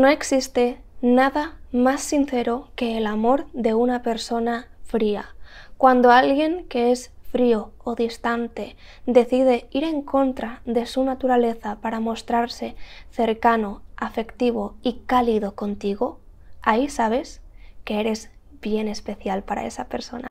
No existe nada más sincero que el amor de una persona fría. Cuando alguien que es frío o distante decide ir en contra de su naturaleza para mostrarse cercano, afectivo y cálido contigo, ahí sabes que eres bien especial para esa persona.